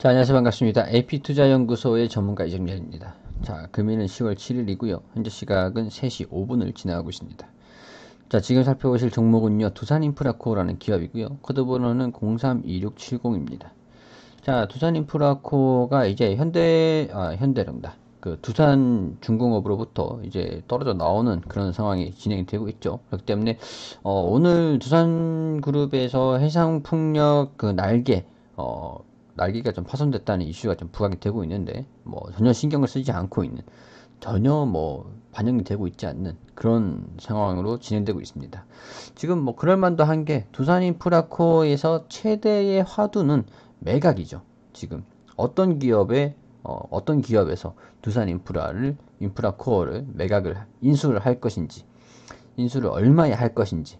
자, 안녕하세요. 반갑습니다. AP투자연구소의 전문가 이정렬입니다. 자, 금일은 10월 7일이고요. 현재 시각은 3시 5분을 지나가고 있습니다. 자, 지금 살펴보실 종목은요. 두산인프라코어라는 기업이고요. 코드번호는 032670입니다. 자, 두산인프라코어가 이제 현대, 아, 현대령다. 그 두산 중공업으로부터 이제 떨어져 나오는 그런 상황이 진행이 되고 있죠. 그렇기 때문에, 어, 오늘 두산 그룹에서 해상풍력 그 날개, 어, 날개가 좀 파손됐다는 이슈가 좀 부각이 되고 있는데 뭐 전혀 신경을 쓰지 않고 있는 전혀 뭐 반영이 되고 있지 않는 그런 상황으로 진행되고 있습니다. 지금 뭐 그럴만도 한 게 두산인 프라코에서 최대의 화두는 매각이죠. 지금 어떤 기업에 어, 떤 기업에서 두산 인프라를 인프라 코어를 매각을 인수를 할 것인지 인수를 얼마에 할 것인지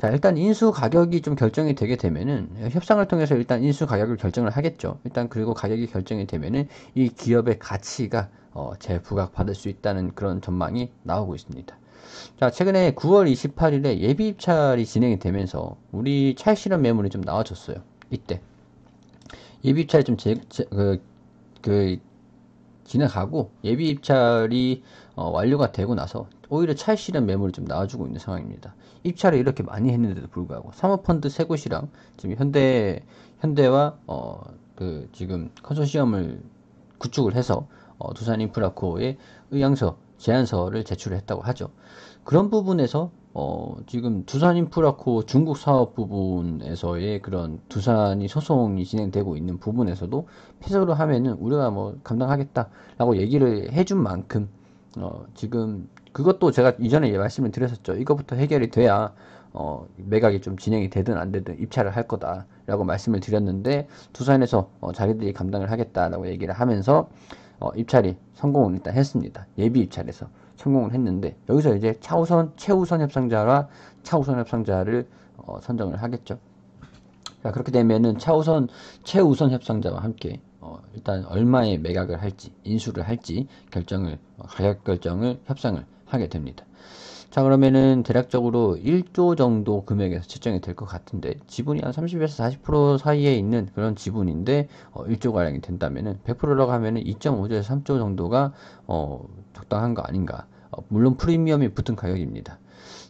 자, 일단 인수 가격이 좀 결정이 되게 되면은 협상을 통해서 일단 인수 가격을 결정을 하겠죠. 일단 그리고 가격이 결정이 되면은 이 기업의 가치가 어, 재부각받을 수 있다는 그런 전망이 나오고 있습니다. 자, 최근에 9월 28일에 예비 입찰이 진행이 되면서 우리 차실험 매물이 좀 나와줬어요. 이때 예비 입찰이 좀 제, 제, 그, 그 진행하고 예비 입찰이 어, 완료가 되고 나서 오히려 찰실한 매물이 좀 나와주고 있는 상황입니다. 입찰을 이렇게 많이 했는데도 불구하고 사모펀드 세 곳이랑 지금 현대 현대와 어, 그 지금 컨소시엄을 구축을 해서 어, 두산인프라코의 의향서 제안서를 제출했다고 하죠. 그런 부분에서 어, 지금 두산 인프라코 중국 사업 부분에서의 그런 두산이 소송이 진행되고 있는 부분에서도 폐쇄로 하면은 우리가 뭐 감당하겠다라고 얘기를 해준 만큼 어, 지금 그것도 제가 이전에 말씀을 드렸었죠. 이것부터 해결이 돼야 어, 매각이 좀 진행이 되든 안 되든 입찰을 할 거다라고 말씀을 드렸는데 두산에서 어, 자기들이 감당을 하겠다라고 얘기를 하면서 어, 입찰이 성공을 일단 했습니다. 예비 입찰에서 성공을 했는데 여기서 이제 차우선 최우선 협상자와 차우선 협상자를 어, 선정을 하겠죠. 자, 그렇게 되면은 차우선 최우선 협상자와 함께 어, 일단 얼마의 매각을 할지 인수를 할지 결정을 어, 가격 결정을 협상을 하게 됩니다. 자 그러면은 대략적으로 1조 정도 금액에서 책정이 될 것 같은데 지분이 한 30에서 40% 사이에 있는 그런 지분인데 어, 1조 가량이 된다면은 100%라고 하면은 2.5조에서 3조 정도가 어, 적당한 거 아닌가 어, 물론 프리미엄이 붙은 가격입니다.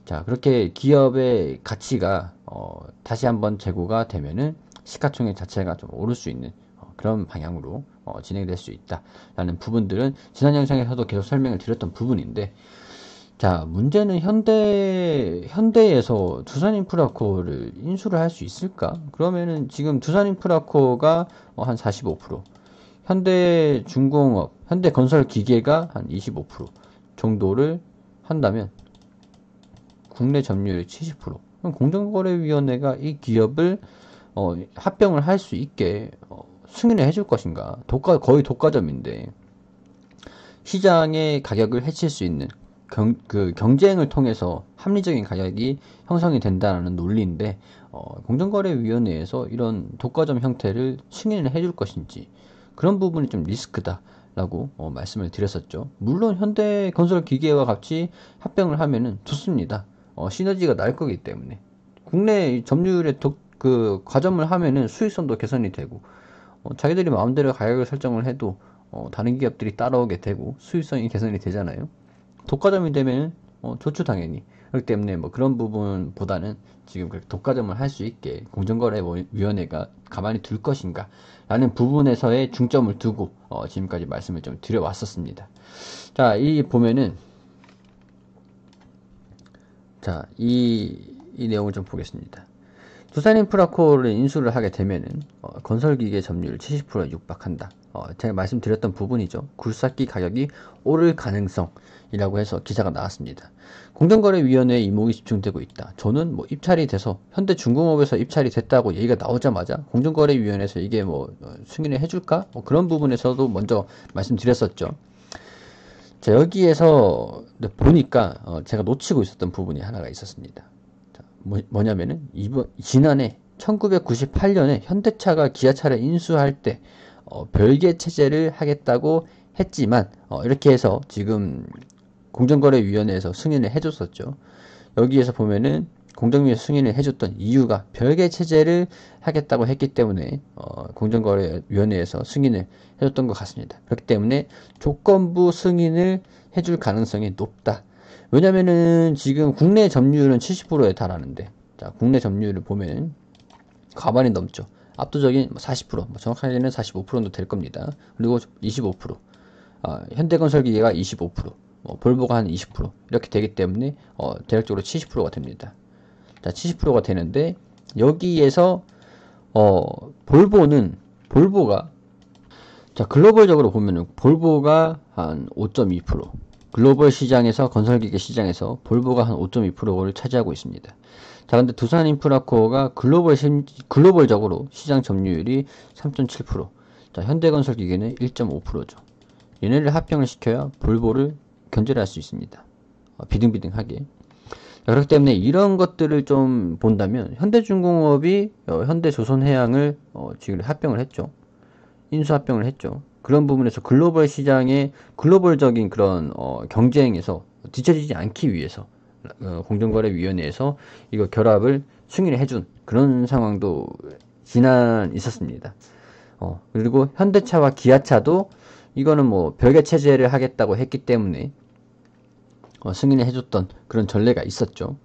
자 그렇게 기업의 가치가 어, 다시 한번 재고가 되면은 시가총액 자체가 좀 오를 수 있는 어, 그런 방향으로 어, 진행될 수 있다라는 부분들은 지난 영상에서도 계속 설명을 드렸던 부분인데 자, 문제는 현대, 현대에서 두산 인프라코를 인수를 할 수 있을까? 그러면은 지금 두산 인프라코가 어, 한 45%, 현대 중공업, 현대 건설 기계가 한 25% 정도를 한다면 국내 점유율 70%. 그럼 공정거래위원회가 이 기업을 어, 합병을 할 수 있게 어, 승인을 해줄 것인가? 독가, 거의 독과점인데 시장의 가격을 해칠 수 있는 경, 그 경쟁을 통해서 합리적인 가격이 형성이 된다는 논리인데 어, 공정거래위원회에서 이런 독과점 형태를 승인을 해줄 것인지 그런 부분이 좀 리스크다. 라고 어, 말씀을 드렸었죠. 물론 현대 건설 기계와 같이 합병을 하면은 좋습니다. 어, 시너지가 날 거기 때문에 국내 점유율의 독, 그 과점을 하면은 수익성도 개선이 되고 어, 자기들이 마음대로 가격을 설정을 해도 어, 다른 기업들이 따라오게 되고 수익성이 개선이 되잖아요. 독과점이 되면 어, 좋죠 당연히 그렇기 때문에 뭐 그런 부분보다는 지금 그렇게 독과점을 할 수 있게 공정거래위원회가 가만히 둘 것인가 라는 부분에서의 중점을 두고 어, 지금까지 말씀을 좀 드려왔었습니다 자 이 보면은 자이 이 내용을 좀 보겠습니다 두산인프라코를 인수를 하게 되면은 어, 건설기계 점유율 70%에 육박한다. 어, 제가 말씀드렸던 부분이죠. 굴삭기 가격이 오를 가능성이라고 해서 기사가 나왔습니다. 공정거래위원회의 이목이 집중되고 있다. 저는 뭐 입찰이 돼서 현대중공업에서 입찰이 됐다고 얘기가 나오자마자 공정거래위원회에서 이게 뭐 어, 승인을 해줄까 뭐 그런 부분에서도 먼저 말씀드렸었죠. 자 여기에서 보니까 어, 제가 놓치고 있었던 부분이 하나가 있었습니다. 뭐, 냐면은 이번 지난해 1998년에 현대차가 기아차를 인수할 때 어, 별개 체제를 하겠다고 했지만 어, 이렇게 해서 지금 공정거래위원회에서 승인을 해줬었죠. 여기에서 보면은 공정위에서 승인을 해줬던 이유가 별개 체제를 하겠다고 했기 때문에 어, 공정거래위원회에서 승인을 해줬던 것 같습니다. 그렇기 때문에 조건부 승인을 해줄 가능성이 높다. 왜냐면은 지금 국내 점유율은 70%에 달하는데 자 국내 점유율을 보면 과반이 넘죠. 압도적인 40%, 뭐 뭐 정확하게는 45%도될 겁니다. 그리고 25%, 어, 현대건설기계가 25%, 뭐 볼보가 한 20% 이렇게 되기 때문에 어, 대략적으로 70%가 됩니다. 자, 70%가 되는데 여기에서 어, 볼보는 볼보가 자 글로벌적으로 보면은 볼보가 한 5.2%, 글로벌 시장에서 건설기계 시장에서 볼보가 한 5.2%를 차지하고 있습니다. 자, 근데 두산 인프라코어가 글로벌 심, 글로벌적으로 시장 점유율이 3.7%. 자, 현대건설기계는 1.5%죠. 얘네를 합병을 시켜야 볼보를 견제를 할 수 있습니다. 어, 비등비등하게. 자, 그렇기 때문에 이런 것들을 좀 본다면 현대중공업이 어, 현대조선해양을 어, 지금 합병을 했죠. 인수합병을 했죠. 그런 부분에서 글로벌 시장의 글로벌적인 그런 어, 경쟁에서 뒤처지지 않기 위해서 어, 공정거래위원회에서 이거 결합을 승인을 해준 그런 상황도 지난 있었습니다. 어, 그리고 현대차와 기아차도 이거는 뭐 별개 체제를 하겠다고 했기 때문에 어, 승인을 해줬던 그런 전례가 있었죠.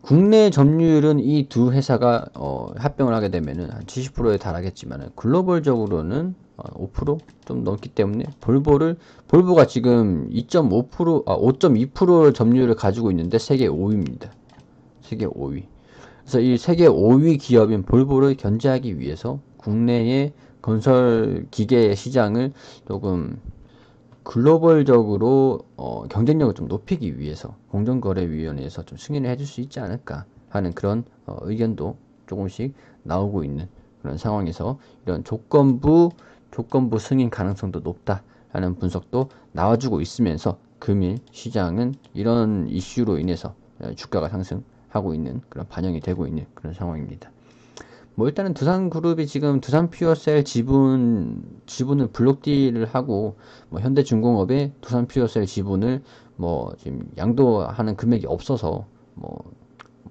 국내 점유율은 이 두 회사가 어, 합병을 하게 되면은 한 70%에 달하겠지만 글로벌적으로는 5%좀 아, 넘기 때문에 볼보를 볼보가 지금 2.5% 아, 5.2% 점유율을 가지고 있는데 세계 5위입니다. 세계 5위. 그래서 이 세계 5위 기업인 볼보를 견제하기 위해서 국내의 건설 기계 시장을 조금 글로벌적으로 어, 경쟁력을 좀 높이기 위해서 공정거래위원회에서 좀 승인을 해줄 수 있지 않을까 하는 그런 어, 의견도 조금씩 나오고 있는 그런 상황에서 이런 조건부 조건부 승인 가능성도 높다라는 분석도 나와주고 있으면서 금일 시장은 이런 이슈로 인해서 주가가 상승하고 있는 그런 반영이 되고 있는 그런 상황입니다. 뭐 일단은 두산그룹이 지금 두산퓨어셀 지분 지분을 블록딜을 하고 뭐 현대중공업의 두산퓨어셀 지분을 뭐 지금 양도하는 금액이 없어서 뭐,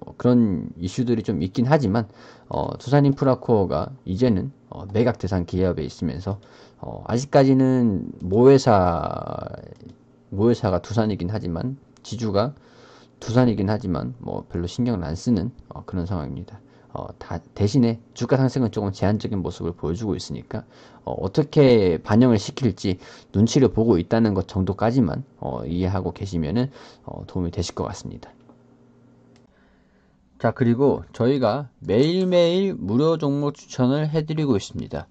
뭐 그런 이슈들이 좀 있긴 하지만 어, 두산인프라코어가 이제는 어, 매각 대상 기업에 있으면서 어, 아직까지는 모회사 모회사가 두산이긴 하지만 지주가 두산이긴 하지만 뭐 별로 신경을 안 쓰는 어, 그런 상황입니다. 어, 대신에 주가 상승은 조금 제한적인 모습을 보여주고 있으니까 어, 떻게 반영을 시킬지 눈치를 보고 있다는 것 정도까지만 어, 이해하고 계시면 어, 도움이 되실 것 같습니다. 자 그리고 저희가 매일매일 무료 종목 추천을 해드리고 있습니다.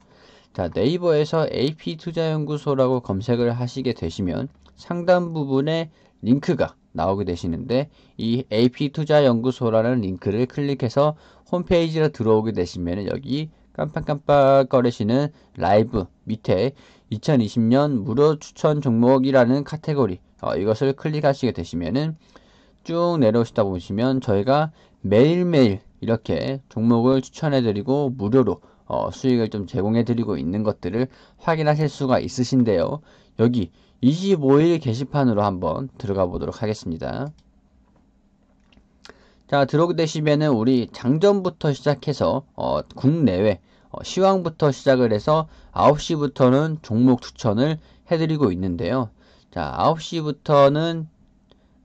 자 네이버에서 AP투자연구소라고 검색을 하시게 되시면 상단 부분에 링크가 나오게 되시는데 이 AP투자연구소라는 링크를 클릭해서 홈페이지로 들어오게 되시면 여기 깜빡깜빡 거리시는 라이브 밑에 2020년 무료 추천 종목이라는 카테고리 어, 이것을 클릭하시게 되시면쭉 내려오시다 보시면 저희가 매일매일 이렇게 종목을 추천해드리고 무료로 어, 수익을 좀 제공해드리고 있는 것들을 확인하실 수가 있으신데요. 여기 25일 게시판으로 한번 들어가 보도록 하겠습니다. 자들어오 되시면은 우리 장전부터 시작해서 어, 국내외 어, 시황부터 시작을 해서 9시부터는 종목 추천을 해드리고 있는데요. 자 9시부터는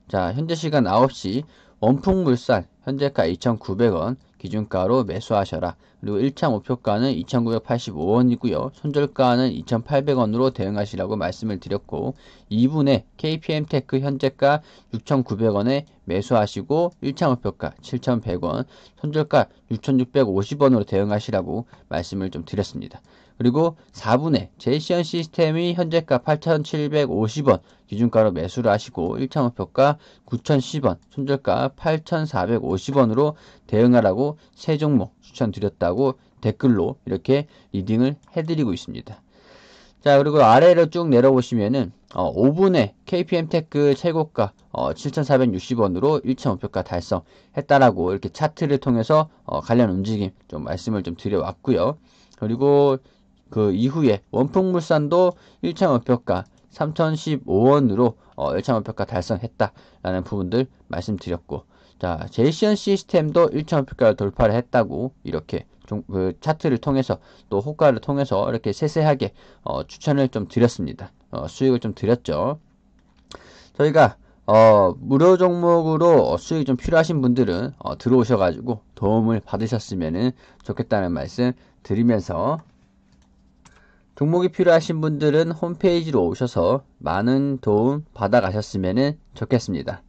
자 현재 시간 9시 원풍물산 현재가 2,900원 기준가로 매수하셔라. 그리고 1차 목표가는 2,985원이고요. 손절가는 2,800원으로 대응하시라고 말씀을 드렸고 2분에 KPM테크 현재가 6,900원에 매수하시고 1차 목표가 7,100원, 손절가 6,650원으로 대응하시라고 말씀을 좀 드렸습니다. 그리고 4분의 제시언 시스템이 현재가 8,750원 기준가로 매수를 하시고 1차 목표가 9,010원 손절가 8,450원으로 대응하라고 세 종목 추천드렸다고 댓글로 이렇게 리딩을 해드리고 있습니다. 자 그리고 아래로 쭉 내려보시면은 어, 5분의 KPM테크 최고가 어, 7,460원으로 1차 목표가 달성했다라고 이렇게 차트를 통해서 어, 관련 움직임 좀 말씀을 좀 드려왔고요. 그리고 그 이후에 원풍물산도 1차 목표가 3,015원으로 어, 1차 목표가 달성했다라는 부분들 말씀드렸고 자 제이션 시스템도 1차 목표가를 돌파를 했다고 이렇게 종, 그 차트를 통해서 또 호가를 통해서 이렇게 세세하게 어, 추천을 좀 드렸습니다. 어, 수익을 좀 드렸죠. 저희가 어, 무료 종목으로 어, 수익이 좀 필요하신 분들은 어, 들어오셔가지고 도움을 받으셨으면 좋겠다는 말씀 드리면서 종목이 필요하신 분들은 홈페이지로 오셔서 많은 도움 받아가셨으면 좋겠습니다.